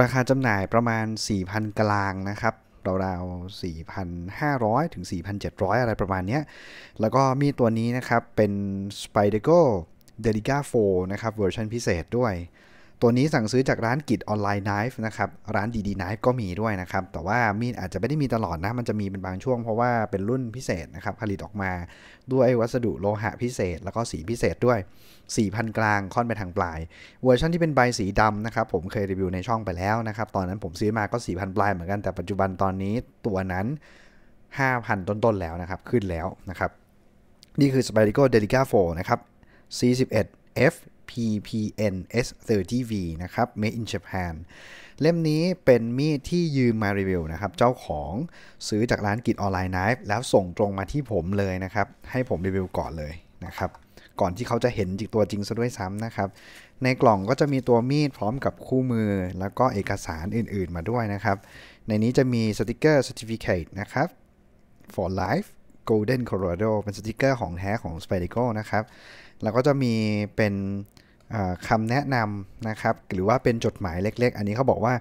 ราคาจำหน่ายประมาณ 4,000 กลางนะครับ ราวๆ 4,500 ถึง 4,700 อะไรประมาณนี้ แล้วก็มีตัวนี้นะครับ เป็น s p i d e r g o d e l i c a 4 นะครับ เวอร์ชันพิเศษด้วยตัวนี้สั่งซื้อจากร้านกิจออนไลน์ไนฟ์นะครับ ร้านดีดีไนฟ์ก็มีด้วยนะครับ แต่ว่ามีดอาจจะไม่ได้มีตลอดนะ มันจะมีเป็นบางช่วงเพราะว่าเป็นรุ่นพิเศษนะครับ ผลิตออกมาด้วยวัสดุโลหะพิเศษแล้วก็สีพิเศษด้วย 4,000 กลางค่อนไปทางปลาย เวอร์ชันที่เป็นใบสีดำนะครับ ผมเคยรีวิวในช่องไปแล้วนะครับ ตอนนั้นผมซื้อมาก็4,000 ปลายเหมือนกัน แต่ปัจจุบันตอนนี้ตัวนั้น 5,000 ต้นๆแล้วนะครับ ขึ้นแล้วนะครับ นี่คือ s p i r i c o Delica 4นะครับ C11 F PPN S30V นะครับ Made in Japan เล่มนี้เป็นมีดที่ยืมมารีวิวนะครับ เจ้าของซื้อจากร้านกิจออนไลน์ไนฟ์แล้วส่งตรงมาที่ผมเลยนะครับ ให้ผมรีวิวก่อนเลยนะครับ ก่อนที่เขาจะเห็นจริงตัวจริงซะด้วยซ้ำนะครับ ในกล่องก็จะมีตัวมีดพร้อมกับคู่มือแล้วก็เอกสารอื่นๆมาด้วยนะครับ ในนี้จะมีสติกเกอร์ certificate นะครับ for life Golden Colorado เป็นสติกเกอร์ของแท้ของ s p i d e c o นะครับแล้วก็จะมีเป็นคำแนะนำนะครับ หรือว่าเป็นจดหมายเล็กๆ อันนี้เขาบอกว่า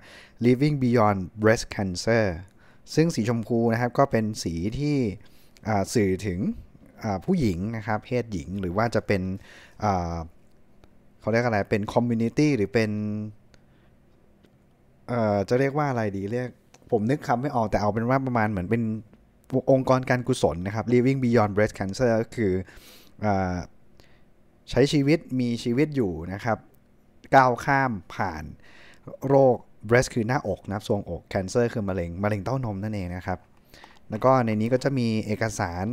living beyond breast cancer ซึ่งสีชมพูนะครับ ก็เป็นสีที่สื่อถึงผู้หญิงนะครับเพศหญิงหรือว่าจะเป็นเขาเรียกอะไร เป็นคอมมูนิตี้หรือเป็น จะเรียกว่าอะไรดีเรียก ผมนึกคำไม่ออกแต่เอาเป็นว่าประมาณเหมือนเป็นองค์กรการกุศลนะครับ Living Beyond Breast Cancer ก็คืออใช้ชีวิตมีชีวิตอยู่นะครับก้าวข้ามผ่านโรค breast คือหน้าอกนะครับทรวงอก cancer คือมะเร็งมะเร็งเต้านมนั่นเองนะครับแล้วก็ในนี้ก็จะมีเอกสาร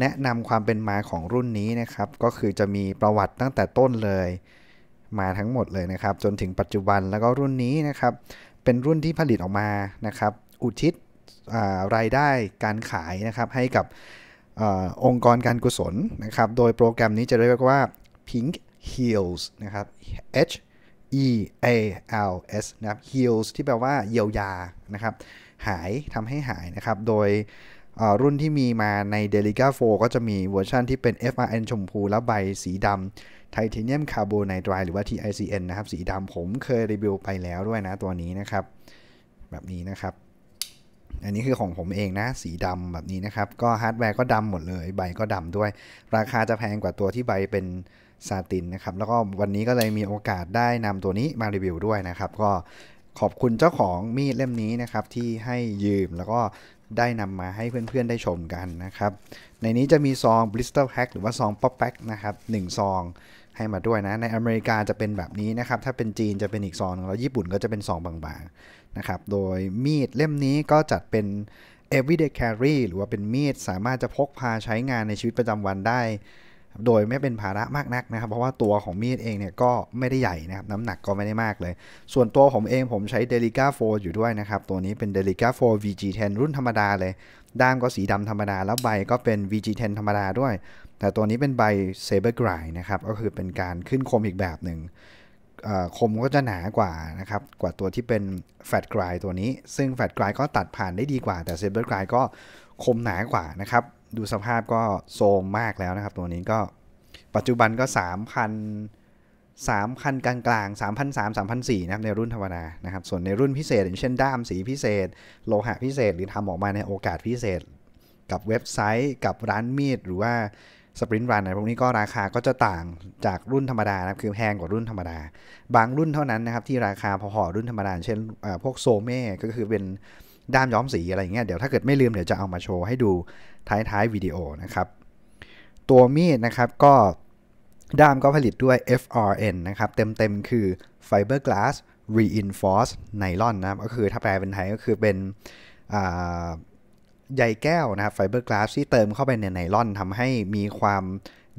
แนะนำความเป็นมาของรุ่นนี้นะครับก็คือจะมีประวัติตั้งแต่ต้นเลยมาทั้งหมดเลยนะครับจนถึงปัจจุบันแล้วก็รุ่นนี้นะครับเป็นรุ่นที่ผลิตออกมานะครับอุทิศรายได้การขายนะครับให้กับอองค์กรการกุศลนะครับโดยโปรแกรมนี้จะเรียกว่า Pink Heals นะครับ H E A L S นะครับ Heals ที่แปลว่าเยียวยานะครับ หายทำให้หายนะครับ โดยรุ่นที่มีมาใน Delica 4 ก็จะมีเวอร์ชันที่เป็น FRN ชมพู และใบสีดำไทเทเนียมคาร์ n บไนตรหรือว่า TICN นะครับสีดำผมเคยรีวิวไปแล้วด้วยนะตัวนี้นะครับ แบบนี้นะครับอันนี้คือของผมเองนะ สีดำแบบนี้นะครับ ก็ฮาร์ดแวร์ก็ดำหมดเลย ใบก็ดำด้วย ราคาจะแพงกว่าตัวที่ใบเป็นซาตินนะครับแล้วก็วันนี้ก็เลยมีโอกาสได้นำตัวนี้มารีวิวด้วยนะครับ ก็ขอบคุณเจ้าของมีดเล่มนี้นะครับที่ให้ยืมแล้วก็ได้นำมาให้เพื่อน ๆ ได้ชมกันนะครับ ในนี้จะมีซอง blister pack หรือว่าซอง pop pack นะครับ1ซองให้มาด้วยนะในอเมริกาจะเป็นแบบนี้นะครับถ้าเป็นจีนจะเป็นอีกซองแล้วญี่ปุ่นก็จะเป็นซองบางๆนะครับโดยมีดเล่มนี้ก็จัดเป็น everyday carry หรือว่าเป็นมีดสามารถจะพกพาใช้งานในชีวิตประจำวันได้ โดยไม่เป็นภาระมากนักนะครับเพราะว่าตัวของมีดเองเนี่ยก็ไม่ได้ใหญ่นะครับน้ำหนักก็ไม่ได้มากเลย ส่วนตัวผมเองผมใช้ Delica 4 อยู่ด้วยนะครับตัวนี้เป็น Delica 4 VG10 รุ่นธรรมดาเลย ด้ามก็สีดำธรรมดาแล้วใบก็เป็น VG10 ธรรมดาด้วยแต่ตัวนี้เป็นใบเซเบอร์กรายนะครับ ก็คือเป็นการขึ้นคมอีกแบบหนึ่ง คมก็จะหนากว่านะครับ กว่าตัวที่เป็นแฟตกรายตัวนี้ ซึ่งแฟตกรายก็ตัดผ่านได้ดีกว่า แต่เซเบอร์กรายก็คมหนากว่านะครับ ดูสภาพก็โซมมากแล้วนะครับ ตัวนี้ก็ปัจจุบันก็3,000 3,000 กลางกลาง3,003 3,004นะครับในรุ่นธรรมดานะครับ ส่วนในรุ่นพิเศษ อย่างเช่นด้ามสีพิเศษ โลหะพิเศษ หรือทำออกมาในโอกาสพิเศษ กับเว็บไซต์กับร้านมีดหรือว่าสปรินต์รันนะพวกนี้ก็ราคาก็จะต่างจากรุ่นธรรมดานะครับ คือแพงกว่ารุ่นธรรมดา บางรุ่นเท่านั้นนะครับที่ราคาพอๆรุ่นธรรมดา เช่นพวกโซเม่ก็คือเป็นด้ามย้อมสีอะไรอย่างเงี้ย เดี๋ยวถ้าเกิดไม่ลืมเดี๋ยวจะเอามาโชว์ให้ดูท้าย ๆ วิดีโอนะครับตัวมีดนะครับก็ด้ามก็ผลิตด้วย FRN นะครับ เต็มๆคือ Fiberglass Reinforced Nylon นะครับก็คือถ้าแปลเป็นไทยก็คือเป็นใยแก้วนะครับไฟเบอร์กลาสที่เติมเข้าไปในไนล่อนทำให้มีความ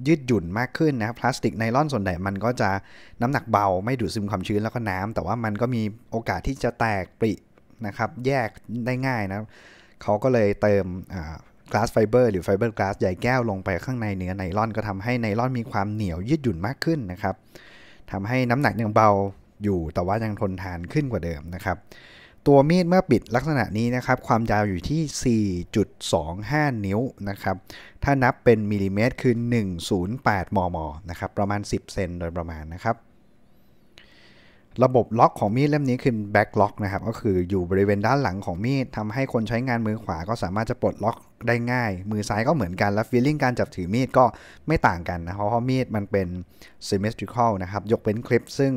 ยืดหยุ่นมากขึ้นนะครับ พลาสติกไนล่อนส่วนใหญ่มันก็จะน้ำหนักเบาไม่ดูดซึมความชื้นแล้วก็น้ำ แต่ว่ามันก็มีโอกาสที่จะแตกปรินะครับ แยกได้ง่ายนะเขาก็เลยเติมกลาสไฟเบอร์หรือไฟเบอร์กลาสใยแก้วลงไปข้างในเนื้อไนล่อนก็ทำให้ไนล่อนมีความเหนียวยืดหยุ่นมากขึ้นนะครับทำให้น้ำหนักยังเบาอยู่แต่ว่ายังทนทานขึ้นกว่าเดิมนะครับตัวมีดเมื่อปิดลักษณะนี้นะครับ ความยาวอยู่ที่ 4.25 นิ้วนะครับ ถ้านับเป็นมิลลิเมตรคือ 108 มม นะครับ ประมาณ 10 เซนโดยประมาณนะครับ ระบบล็อกของมีดเล่มนี้คือแบ็คล็อกนะครับ ก็คืออยู่บริเวณด้านหลังของมีดทำให้คนใช้งานมือขวาก็สามารถจะปลดล็อกได้ง่าย มือซ้ายก็เหมือนกัน และฟีลลิ่งการจับถือมีดก็ไม่ต่างกันนะเพราะมีดมันเป็นซิมเมตริคอลนะครับยกเป็นคลิป ซึ่ง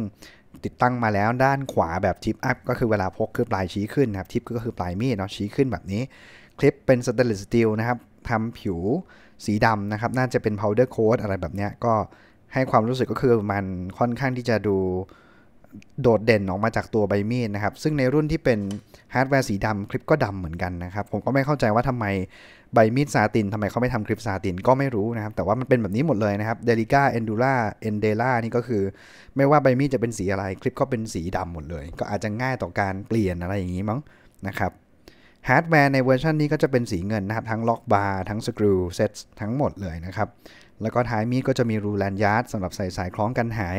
ติดตั้งมาแล้ว ด้านขวาแบบทิปอัพก็คือเวลาพก คือปลายชี้ขึ้นนะครับทิปก็คือปลายมีดเนาะชี้ขึ้นแบบนี้ คลิปเป็นสแตนเลสสตีลนะครับทำผิวสีดำนะครับ น่าจะเป็นพวเดอร์โค้ t อะไรแบบเนี้ยก็ให้ความรู้สึกก็คือมันค่อนข้างที่จะดูโดดเด่นออกมาจากตัวใบมีดนะครับซึ่งในรุ่นที่เป็นฮาร์ดแวร์สีดำคลิปก็ดำเหมือนกันนะครับผมก็ไม่เข้าใจว่าทำไมใบมีดซาตินทำไมเขาไม่ทำคลิปซาตินก็ไม่รู้นะครับ แต่ว่ามันเป็นแบบนี้หมดเลยนะครับเดลิก้าเอนดูล่าเอนเดล่านี่ก็คือไม่ว่าใบมีดจะเป็นสีอะไรคลิปก็เป็นสีดำหมดเลย ก็อาจจะง่ายต่อการเปลี่ยนอะไรอย่างนี้มั้งนะครับฮาร์ดแวร์ในเวอร์ชันนี้ก็จะเป็นสีเงินนะครับทั้งล็อกบาร์ทั้งสกรูเซตทั้งหมดเลยนะครับแล้วก็ท้ายมีดก็จะมีรูแลนยาร์ดสำหรับใส่สายคล้องกันหาย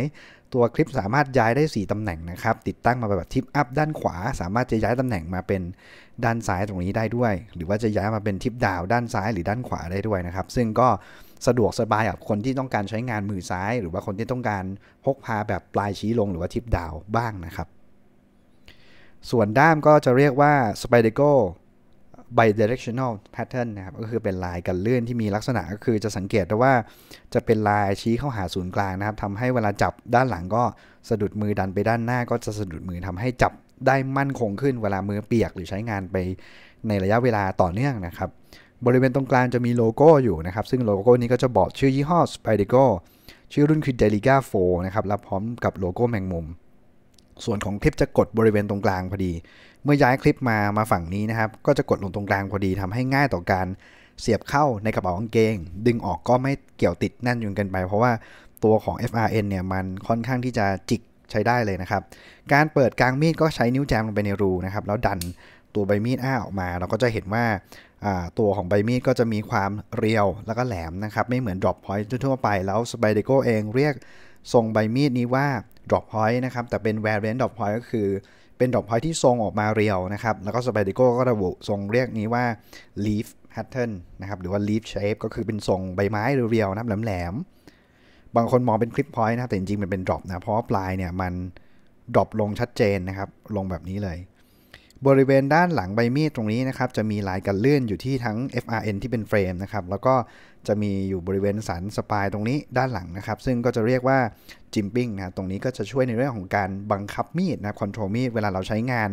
ตัวคลิปสามารถย้ายได้ 4 ตำแหน่งนะครับติดตั้งมาแบบทิปอัพด้านขวา สามารถจะย้ายตำแหน่งมาเป็นด้านซ้ายตรงนี้ได้ด้วย หรือว่าจะย้ายมาเป็นทิปดาว ด้านซ้ายหรือด้านขวาได้ด้วยนะครับ ซึ่งก็สะดวกสบายกับคนที่ต้องการใช้งานมือซ้าย หรือว่าคนที่ต้องการพกพาแบบปลายชี้ลงหรือว่าทิปดาวบ้างนะครับ ส่วนด้ามก็จะเรียกว่าสไปเดโก bidirectional pattern นะครับก็คือเป็นลายกันเลื่อนที่มีลักษณะก็คือจะสังเกตได้ว่าจะเป็นลายชี้เข้าหาศูนย์กลางนะครับทำให้เวลาจับด้านหลังก็สะดุดมือดันไปด้านหน้า ก็จะสะดุดมือทำให้จับได้มั่นคงขึ้น เวลามือเปียกหรือใช้งานไปในระยะเวลาต่อเนื่องนะครับบริเวณตรงกลางจะมีโลโก้อยู่นะครับซึ่งโลโก้นี้ก็จะบอกชื่อยี่ห้อ s p i d e g o ชื่อรุ่นคือ Deliga 4นะครับแล้วพร้อมกับโลโก้แมงมุม ส่วนของคลิปจะกดบริเวณตรงกลางพอดีเมื่อย้ายคลิปมา มาฝั่งนี้นะครับ ก็จะกดลงตรงกลางพอดี ทำให้ง่ายต่อการเสียบเข้าในกระเป๋ากางเกง ดึงออกก็ไม่เกี่ยวติดแน่นจนเกินไป เพราะว่าตัวของ FRN เนี่ย มันค่อนข้างที่จะจิกใช้ได้เลยนะครับ การเปิดกลางมีดก็ใช้นิ้วแจมลงไปในรูนะครับ แล้วดันตัวใบมีดอ้าออกมา เราก็จะเห็นว่าตัวของใบมีดก็จะมีความเรียว แล้วก็แหลมนะครับ ไม่เหมือน drop point ทั่วไป แล้วสไปเดโกเองเรียกทรงใบมีดนี้ว่า drop point นะครับ แต่เป็น variant drop point ก็คือเป็นดอกพลอยที่ทรงออกมาเรียวนะครับ แล้วก็สเปดิโก้ก็ระบุทรงเรียกนี้ว่า leaf pattern นะครับ หรือว่า leaf shape ก็คือเป็นทรงใบไม้เรียวนะครับ แหลมๆ บางคนมองเป็นคลิปพอยต์นะแต่จริงๆมันเป็นดรอปนะ เพราะว่าปลายเนี่ยมันดรอปลงชัดเจนนะครับ ลงแบบนี้เลยบริเวณด้านหลังใบมีดตรงนี้นะครับ จะมีลายกันเลื่อนอยู่ที่ทั้ง FRN ที่เป็นเฟรมนะครับแล้วก็จะมีอยู่บริเวณสันสปายตรงนี้ด้านหลังนะครับ ซึ่งก็จะเรียกว่าจิมปิ้งนะตรงนี้ก็จะช่วยในเรื่องของการบังคับมีดนะคอนโทรลมีดเวลาเราใช้งาน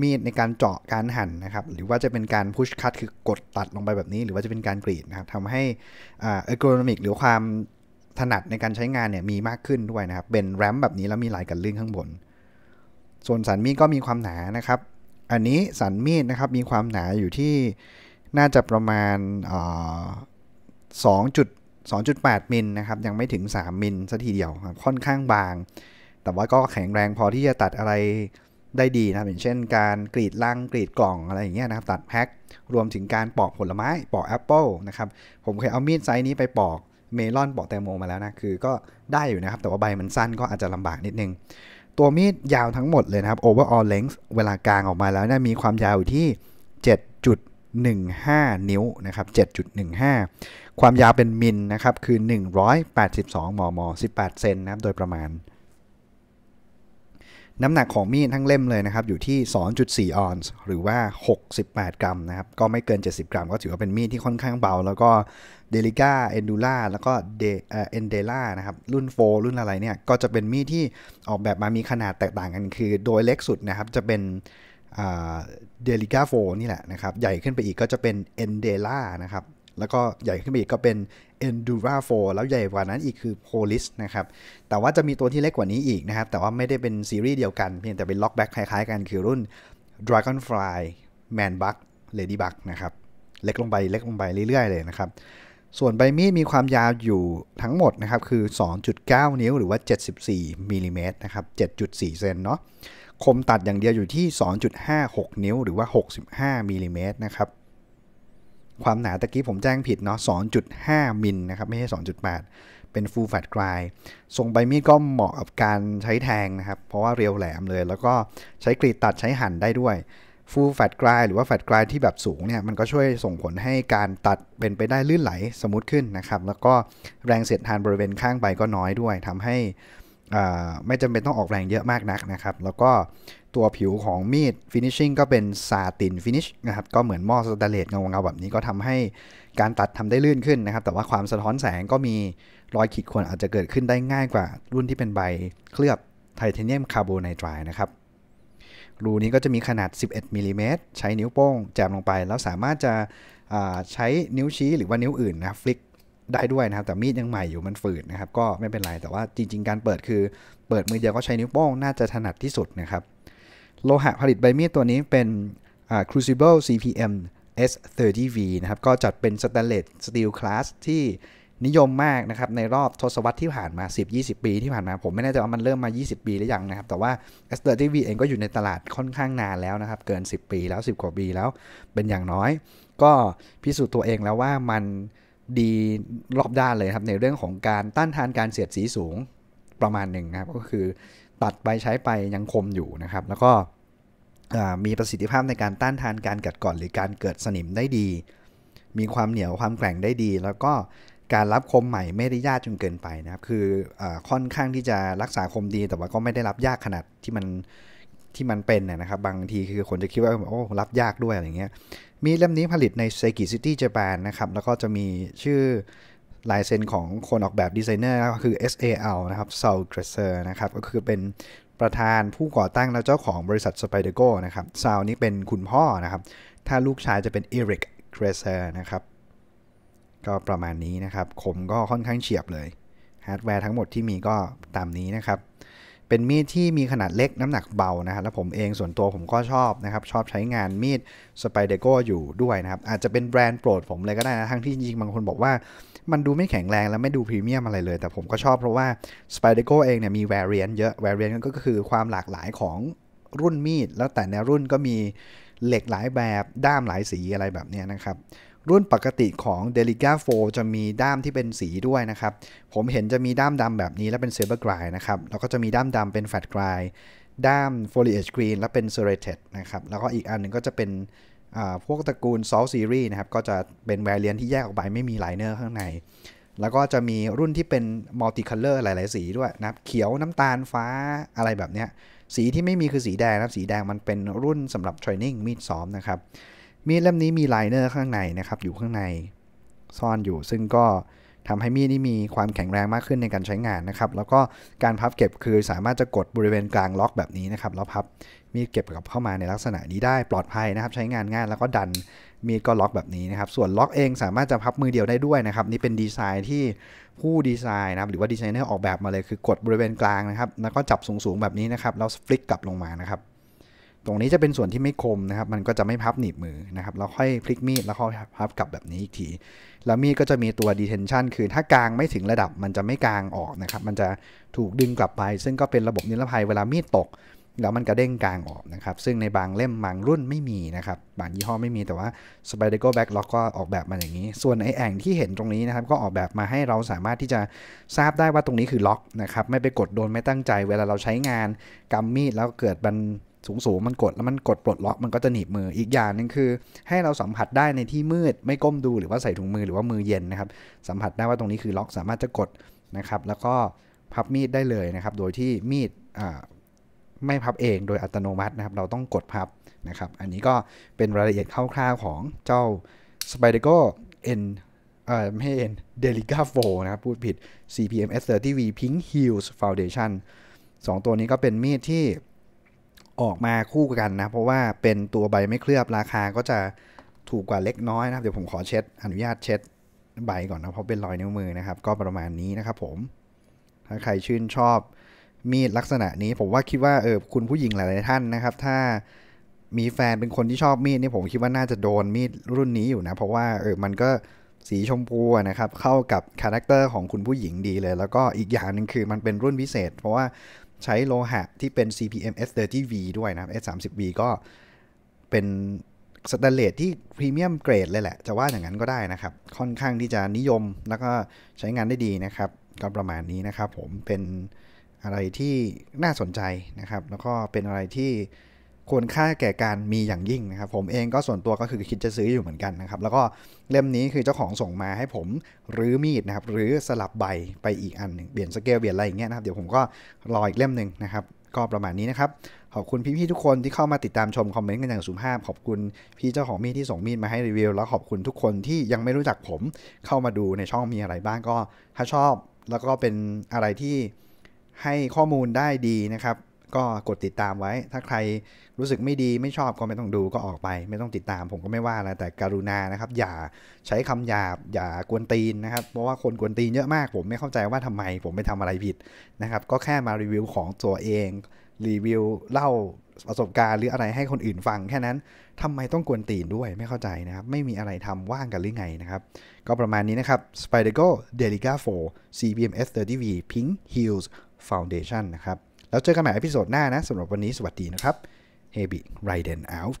มีดในการเจาะการหั่นนะครับ หรือว่าจะเป็นการพุชคัตคือกดตัดลงไปแบบนี้ หรือว่าจะเป็นการกรีดนะครับทำให้อ่าเอโกนมิก หรือความถนัดในการใช้งานเนี่ยมีมากขึ้นด้วยนะครับเป็นแรมแบบนี้แล้วมีลายกันเลื่อนข้างบน ส่วนสันมีดก็มีความหนานะครับอันนี้สันมีดนะครับมีความหนาอยู่ที่น่าจะประมาณสองจุดสองจมิลนะครับยังไม่ถึง 3 มิลสัทีเดียวค่อนข้างบาง แต่ว่าก็แข็งแรงพอที่จะตัดอะไรได้ดีนะอย่างเช่นการกรีดลังกรีดกล่องอะไรอย่างเงี้ยนะครับ ตัดแพ็ค รวมถึงการปอกผลไม้ปอกแอปเปิลนะครับผมเคยเอามีดไซส์นี้ไปปอกเมลอนปอกแตงโมมาแล้วนะ คือก็ได้อยู่นะครับ แต่ว่าใบมันสั้นก็อาจจะลำบากนิดนึงตัวมีดยาวทั้งหมดเลยนะครับ overall length เวลากลางออกมาแล้วนะมีความยาวอยู่ที่ 7.15 นิ้วนะครับ 7.15 ความยาวเป็นมิลนะครับ คือ 182 มม 18 เซนนะครับ โดยประมาณน้ำหนักของมีดทั้งเล่มเลยนะครับอยู่ที่ 2.4 ออนซ์ หรือว่า 68 กรัมนะครับก็ไม่เกิน 70 กรัมก็ถือว่าเป็นมีดที่ค่อนข้างเบา แล้วก็เดลิก้าเอนดูล่าแล้วก็เเอ็นเดล่านะครับรุ่นโฟรุ่นอะไรเนี่ยก็จะเป็นมีดที่ออกแบบมามีขนาดแตกต่างกันคือโดยเล็กสุดนะครับจะเป็นเดลิก้าโฟนี่แหละนะครับใหญ่ขึ้นไปอีกก็จะเป็นเอ็นเดล่านะครับแล้วก็ใหญ่ขึ้นไปอีกก็เป็น Endura 4 แล้วใหญ่กว่านั้นอีกคือ Polis นะครับ แต่ว่าจะมีตัวที่เล็กกว่านี้อีกนะครับ แต่ว่าไม่ได้เป็นซีรีส์เดียวกันเพียงแต่เป็นล็อกแบ็คคล้ายๆกัน คือรุ่น Dragonfly Manbug Ladybug นะครับ เล็กลงไป เล็กลงไปเรื่อยๆ เลยนะครับ ส่วนใบมีดมีความยาวอยู่ทั้งหมดนะครับ คือ 2.9 นิ้วหรือว่า 74 มิลิเมตรนะครับ 7.4 เซนเนาะ คมตัดอย่างเดียวอยู่ที่ 2.56 นิ้วหรือว่า 65มิลิเมตรนะครับความหนาตะกี้ผมแจ้งผิดเนาะ 2.5 มิลนะครับ ไม่ใช่ 2.8 เป็น full flat grind ทรงใบมีดก็เหมาะกับการใช้แทงนะครับ เพราะว่าเรียวแหลมเลย แล้วก็ใช้กรีดตัดใช้หั่นได้ด้วย full flat grind หรือว่า flat grind ที่แบบสูงเนี่ย มันก็ช่วยส่งผลให้การตัดเป็นไปได้ลื่นไหลสมูทขึ้นนะครับ แล้วก็แรงเสียดทานบริเวณข้างใบก็น้อยด้วย ทำให้ไม่จำเป็นต้องออกแรงเยอะมากนักนะครับ แล้วก็ตัวผิวของมีดฟินิชชิ่งก็เป็นซาตินฟินิชนะครับ ก็เหมือนหม้อสแตนเลสเงาเงาแบบนี้ก็ทำให้การตัดทำได้ลื่นขึ้นนะครับ แต่ว่าความสะท้อนแสงก็มีรอยขีดข่วนอาจจะเกิดขึ้นได้ง่ายกว่ารุ่นที่เป็นใบเคลือบไทเทเนียมคาร์บไนไตร์นะครับ รูนี้ก็จะมีขนาด 11มิลิเมตร ใช้นิ้วโป้งแจมลงไป แล้วสามารถจะใช้นิ้วชี้หรือว่านิ้วอื่นนะฟลิกได้ด้วยนะครับ แต่มีดยังใหม่อยู่มันฝืดนะครับ ก็ไม่เป็นไร แต่ว่าจริงๆการเปิดคือ เปิดมือเดียวก็ใช้นิ้วโป้งน่าจะถนัดที่สุดนะครับโลหะผลิตใบมีดตัวนี้เป็น Crucible CPM S30V นะครับ ก็จัดเป็นสแตนเลสสตีลคลาสที่นิยมมากนะครับในรอบทศวรรษที่ผ่านมา 10-20 ปี ที่ผ่านมา ผมไม่แน่ใจว่ามันเริ่มมา 20 ปีหรือยังนะครับ แต่ว่า S30V เองก็อยู่ในตลาดค่อนข้างนานแล้วนะครับ เกิน 10 ปีแล้ว 10 กว่าปีแล้ว เป็นอย่างน้อย ก็พิสูจน์ตัวเองแล้วว่ามันดีรอบด้านเลยครับ ในเรื่องของการต้านทานการเสียดสีสูงประมาณหนึ่งนะครับ ก็คือตัดไปใช้ไปยังคมอยู่นะครับ แล้วก็มีประสิทธิภาพในการต้านทานการกัดก่อนหรือการเกิดสนิมได้ดี มีความเหนียวความแกร่งได้ดี แล้วก็การรับคมใหม่ไม่ได้ยากจนเกินไปนะครับคืออค่อนข้างที่จะรักษาคมดี แต่ว่าก็ไม่ได้รับยากขนาดที่มันที่มันเป็นนะครับบางทีคือคนจะคิดว่าโอ้รับยากด้วยอะไรเงี้ยมีเล่มนี้ผลิตในเซกิซิตี้เจแปนนะครับแล้วก็จะมีชื่อลายเซ็นของคนออกแบบดีไซเนอร์ก็คือ SAL นะครับ Saul Dresser นะครับ ก็คือเป็นประธานผู้ก่อตั้งและเจ้าของบริษัท s p i d e r g o นะครับ Saul นี่เป็นคุณพ่อนะครับ ถ้าลูกชายจะเป็น Eric Dresser นะครับ ก็ประมาณนี้นะครับ คมก็ค่อนข้างเฉียบเลย ฮาร์ดแวร์ทั้งหมดที่มีก็ตามนี้นะครับเป็นมีดที่มีขนาดเล็กน้ำหนักเบานะครับ แล้วผมเองส่วนตัวผมก็ชอบนะครับ ชอบใช้งานมีดสไปเดโกอยู่ด้วยนะครับ อาจจะเป็นแบรนด์โปรดผมเลยก็ได้นะทั้งที่จริงบางคนบอกว่า มันดูไม่แข็งแรงและไม่ดูพรีเมียมอะไรเลย แต่ผมก็ชอบเพราะว่าสไปเดโกเองเนี่ยมีแวรเรียนเยอะแวรเรียนก็คือความหลากหลายของรุ่นมีดแล้วแต่ในรุ่นก็มีเหล็กหลายแบบด้ามหลายสีอะไรแบบนี้นะครับรุ่นปกติของ d e l i g a 4 จะมีด้ามที่เป็นสีด้วยนะครับ ผมเห็นจะมีด้ามดำแบบนี้และเป็นเซเบอร์กรายนะครับแล้วก็จะมีด้ามดำเป็นแฟลตกรายด้าม foliage green และเป็น serrated นะครับ แล้วก็อีกอันหนึ่งก็จะเป็นพวกตระกูล s o l t series นะครับ ก็จะเป็น variant ที่แยกออกไปไม่มีไลเนอร์ข้างใน แล้วก็จะมีรุ่นที่เป็น multicolor หลายๆ สีด้วยนะครับ เขียวน้ำตาลฟ้าอะไรแบบนี้ สีที่ไม่มีคือสีแดงนะครับ สีแดงมันเป็นรุ่นสำหรับ training มีดซ้อมนะครับมีดเล่มนี้มีไลเนอร์ข้างในนะครับอยู่ข้างในซ่อนอยู่ ซึ่งก็ทำให้มีดนี้มีความแข็งแรงมากขึ้นในการใช้งานนะครับ แล้วก็การพับเก็บคือสามารถจะกดบริเวณกลางล็อกแบบนี้นะครับแล้วพับมีดเก็บกับเข้ามาในลักษณะนี้ได้ปลอดภัยนะครับ ใช้งานง่ายแล้วก็ดันมีดก็ล็อกแบบนี้นะครับ ส่วนล็อกเองสามารถจะพับมือเดียวได้ด้วยนะครับ นี่เป็นดีไซน์ที่ผู้ดีไซน์นะครับ หรือว่าดีไซเนอร์ออกแบบมาเลยคือกดบริเวณกลางนะครับแล้วก็จับสูงๆแบบนี้นะครับแล้วฟลิกกลับลงมานะครับตรงนี้จะเป็นส่วนที่ไม่คมนะครับ มันก็จะไม่พับหนีบมือนะครับเราค่อยพลิกมีด แล้วค่อยพับกลับแบบนี้อีกที แล้วมีดก็จะมีตัว detention คือถ้ากลางไม่ถึงระดับ มันจะไม่กลางออกนะครับ มันจะถูกดึงกลับไป ซึ่งก็เป็นระบบนิรภัย เวลามีดตก แล้วมันกระเด้งกลางออกนะครับ ซึ่งในบางเล่มบางรุ่นไม่มีนะครับ บางยี่ห้อไม่มี แต่ว่า s p i d e r g o Backlock ก็ออกแบบมาอย่างนี้ ส่วนไอแองที่เห็นตรงนี้นะครับ ก็ออกแบบมาให้เราสามารถที่จะทราบได้ว่าตรงนี้คือล็อกนะครับ ไม่ไปกดโดนไม่ตั้งใจเวลาเราใช้งานกำมีดแล้วเกิดมันสูงๆมันกดแล้วมันกดปลดล็อกมันก็จะหนีบมืออีกอย่างหนึ่งคือ ให้เราสัมผัสได้ในที่มืดไม่ก้มดูหรือว่าใส่ถุงมือหรือว่ามือเย็นนะครับสัมผัสได้ว่าตรงนี้คือล็อกสามารถจะกดนะครับแล้วก็พับมีดได้เลยนะครับโดยที่มีดไม่พับเองโดยอัตโนมัตินะครับเราต้องกดพับนะครับ อันนี้ก็เป็นรายละเอียดคร่าวๆของเจ้า s p i d e r g o N เออไม่เอ็นเดลิก้าโฟนะครับพูดผิด CPM S30V Pink h i l l s Foundation 2 ตัวนี้ก็เป็นมีดที่ออกมาคู่กันนะเพราะว่าเป็นตัวใบไม่เคลือบราคาก็จะถูกกว่าเล็กน้อยนะเดี๋ยวผมขอเช็ดอนุญาตเช็ดใบก่อนนะเพราะเป็นรอยนิ้วมือนะครับ ก็ประมาณนี้นะครับผมถ้าใครชื่นชอบมีดลักษณะนี้ ผมว่าคิดว่าเออคุณผู้หญิงหลายๆท่านนะครับถ้ามีแฟนเป็นคนที่ชอบมีดนี่ผมคิดว่าน่าจะโดนมีดรุ่นนี้อยู่นะเพราะว่าเออมันก็สีชมพูนะครับเข้ากับคาแรคเตอร์ของคุณผู้หญิงดีเลย แล้วก็อีกอย่างหนึ่งคือมันเป็นรุ่นพิเศษเพราะว่าใช้โลหะที่เป็น CPM S30V ด้วยนะ S30V ก็เป็นสแตนเลสที่พรีเมียมเกรดเลยแหละ จะว่าอย่างนั้นก็ได้นะครับ ค่อนข้างที่จะนิยม แล้วก็ใช้งานได้ดีนะครับ ก็ประมาณนี้นะครับผมเป็นอะไรที่น่าสนใจนะครับ แล้วก็เป็นอะไรที่ควรค่าแก่การมีอย่างยิ่งนะครับผมเองก็ส่วนตัวก็คือคิดจะซื้ออยู่เหมือนกันนะครับแล้วก็เล่มนี้คือเจ้าของส่งมาให้ผมรื้อมีดนะครับหรือสลับใบไปอีกอันหนึ่งเปลี่ยนสเกลเปลี่ยนอะไรอย่างเงี้ยนะครับเดี๋ยวผมก็รออีกเล่มหนึ่งนะครับ ก็ประมาณนี้นะครับ ขอบคุณพี่ๆทุกคนที่เข้ามาติดตามชมคอมเมนต์กันอย่างสุภาพขอบคุณ พี่เจ้าของมีดที่ส่งมีดมาให้รีวิวแล้วขอบคุณทุกคนที่ยังไม่รู้จักผมเข้ามาดูในช่องมีอะไรบ้างก็ถ้าชอบ แล้วก็เป็นอะไรที่ให้ข้อมูลได้ดีนะครับก็กดติดตามไว้ถ้าใครรู้สึกไม่ดีไม่ชอบก็ไม่ต้องดูก็ออกไป ไม่ต้องติดตามผมก็ไม่ว่าอะไรแต่กรุณานะครับ อย่าใช้คำหยาบ อย่ากวนตีนนะครับ เพราะว่าคนกวนตีนเยอะมากผมไม่เข้าใจว่าทำไมผมไม่ทำอะไรผิดนะครับ ก็แค่มารีวิวของตัวเอง รีวิวเล่าประสบการณ์หรืออะไรให้คนอื่นฟัง แค่นั้น ทำไมต้องกวนตีนด้วย ไม่เข้าใจนะครับไม่มีอะไรทำว่างกันหรือไงนะครับ ก็ประมาณนี้นะครับ s p i d e r g o Delica 4 CBMS 30V Pink h i l l s Foundation นะครับแล้วเจอกันใหม่อพิโซดหน้านะสำหรับวันนี้สวัสดีนะครับ h e b i r i d e n out